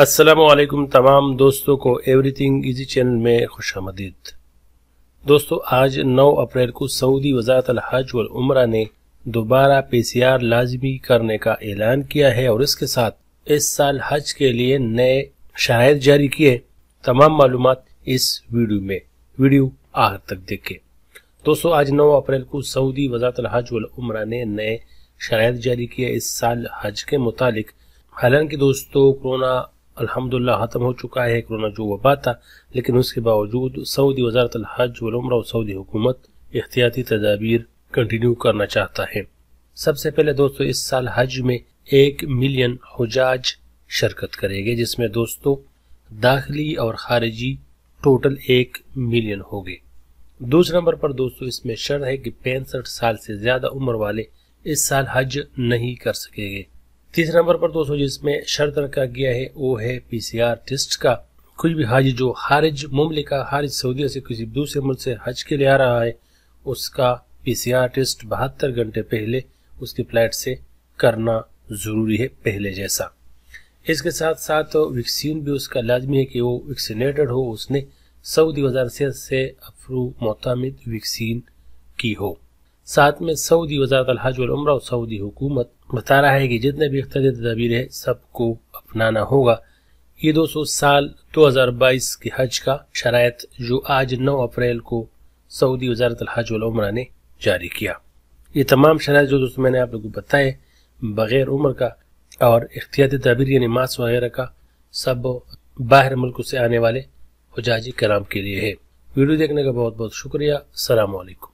असलकुम तमाम दोस्तों को एवरीथिंग इजी चैनल में खुश आमदीद दोस्तों आज 9 अप्रैल को सऊदी वजारत हज वल उमरा ने दोबारा पीसीआर लाजमी करने का ऐलान किया है और इसके साथ इस साल हज के लिए नए शायद जारी किए तमाम मालूम इस वीडियो में वीडियो आखिर तक देखे दोस्तों आज 9 अप्रैल को सऊदी वजारत हज वल उम्रा ने नए शायद जारी किए इस साल हज के मुतालिक हालांकि दोस्तों कोरोना अल्हम्दुलिल्लाह ख़त्म हो चुका है कोरोना जो वबा था लेकिन उसके बावजूद सऊदी वजारत हज वमरा और सऊदी हुकूमत एहतियाती तदाबीर कंटिन्यू करना चाहता है सबसे पहले दोस्तों इस साल हज में एक मिलियन हजाज शिरकत करेंगे जिसमें दोस्तों दाखिली और खारिजी टोटल एक मिलियन हो गए दूसरे नंबर पर दोस्तों इसमें शर्त है कि पैंसठ साल से ज़्यादा उम्र वाले इस साल हज नहीं कर सकेंगे तीसरे नंबर पर दोस्तों जिसमें शर्त रखा गया है वो है पीसीआर टेस्ट का कुछ भी हाज जो हारिज मुमलिका हारिज सऊदी से किसी दूसरे मुल्क से हज के लिए आ रहा है उसका पीसीआर टेस्ट बहत्तर घंटे पहले उसकी फ्लाइट से करना ज़रूरी है पहले जैसा इसके साथ साथ तो वैक्सीन भी उसका लाजमी है कि वो वैक्सीनेटेड हो उसने सऊदी वजारत से अफरू मतमद वैक्सीन की हो साथ में सऊदी वजारत अलहज उम्र और सऊदी हुकूमत बता रहा है कि जितने भी इकतदी तदाबीर है सबको अपनाना होगा ये 200 साल 2022 के हज का शरात जो आज 9 अप्रैल को सऊदी वजारत हज उम्र ने जारी किया ये तमाम शराय जो दोस्तों मैंने आप लोगों को बताए बग़ैर उम्र का और इख्तियाती तबीर यानी मास वगैरह का सब बाहर मुल्क से आने वाले हजाजी कराम के लिए है वीडियो देखने का बहुत बहुत शुक्रिया अलैक्म